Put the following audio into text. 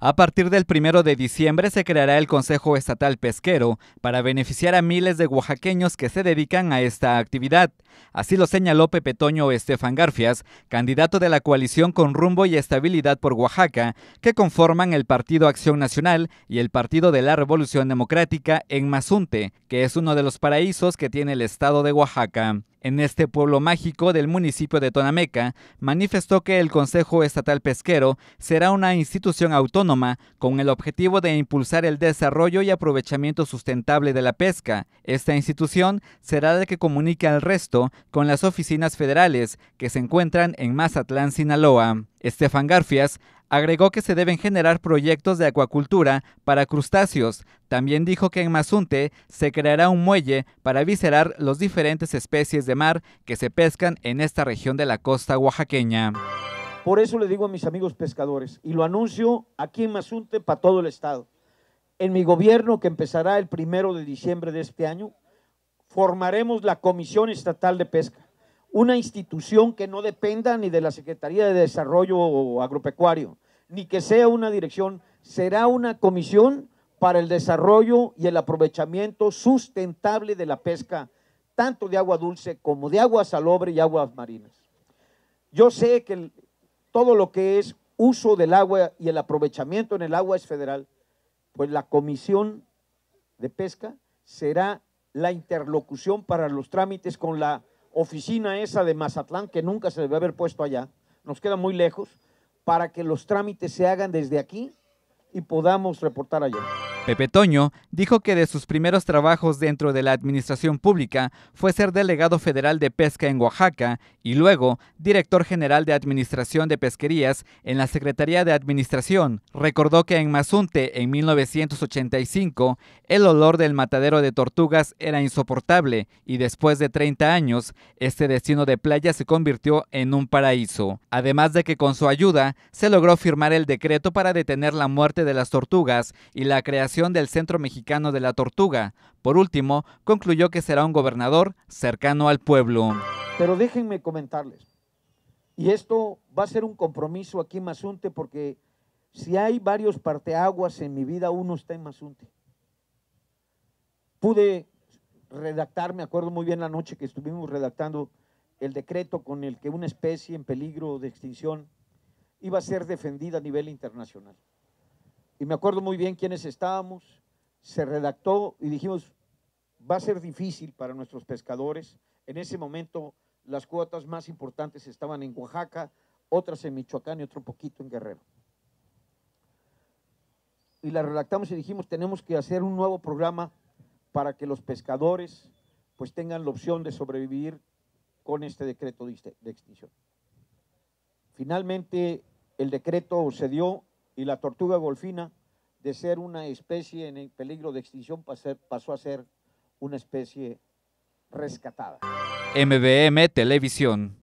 A partir del 1 de diciembre se creará el Consejo Estatal Pesquero para beneficiar a miles de oaxaqueños que se dedican a esta actividad. Así lo señaló Pepe Toño Estefan Garfias, candidato de la coalición con rumbo y estabilidad por Oaxaca, que conforman el Partido Acción Nacional y el Partido de la Revolución Democrática en Mazunte, que es uno de los paraísos que tiene el estado de Oaxaca. En este pueblo mágico del municipio de Tonameca, manifestó que el Consejo Estatal Pesquero será una institución autónoma con el objetivo de impulsar el desarrollo y aprovechamiento sustentable de la pesca. Esta institución será la que comunique al resto con las oficinas federales que se encuentran en Mazatlán, Sinaloa. Estefan Garfias Agregó que se deben generar proyectos de acuacultura para crustáceos. También dijo que en Mazunte se creará un muelle para viscerar las diferentes especies de mar que se pescan en esta región de la costa oaxaqueña. Por eso le digo a mis amigos pescadores, y lo anuncio aquí en Mazunte para todo el estado. En mi gobierno, que empezará el primero de diciembre de este año, formaremos la Comisión Estatal de Pesca una institución que no dependa ni de la Secretaría de Desarrollo Agropecuario, ni que sea una dirección, será una comisión para el desarrollo y el aprovechamiento sustentable de la pesca, tanto de agua dulce como de agua salobre y aguas marinas. Yo sé que todo lo que es uso del agua y el aprovechamiento en el agua es federal, pues la comisión de pesca será la interlocución para los trámites con la oficina esa de Mazatlán, que nunca se debe haber puesto allá, nos queda muy lejos, para que los trámites se hagan desde aquí y podamos reportar allá. Pepe Toño dijo que de sus primeros trabajos dentro de la administración pública fue ser delegado federal de pesca en Oaxaca y luego director general de administración de pesquerías en la Secretaría de Administración. Recordó que en Mazunte, en 1985, el olor del matadero de tortugas era insoportable y después de 30 años, este destino de playa se convirtió en un paraíso. Además de que con su ayuda se logró firmar el decreto para detener la muerte de las tortugas y la creación del Centro Mexicano de la Tortuga. Por último, concluyó que será un gobernador cercano al pueblo. Pero déjenme comentarles, y esto va a ser un compromiso aquí en Mazunte, porque si hay varios parteaguas en mi vida, uno está en Mazunte. Pude redactar, me acuerdo muy bien la noche que estuvimos redactando el decreto con el que una especie en peligro de extinción iba a ser defendida a nivel internacional y me acuerdo muy bien quiénes estábamos, se redactó y dijimos, va a ser difícil para nuestros pescadores. En ese momento las cuotas más importantes estaban en Oaxaca, otras en Michoacán y otro poquito en Guerrero. Y la redactamos y dijimos, tenemos que hacer un nuevo programa para que los pescadores pues tengan la opción de sobrevivir con este decreto de extinción. Finalmente, el decreto se dio y la tortuga golfina, de ser una especie en peligro de extinción, pasó a ser una especie rescatada. MBM Televisión.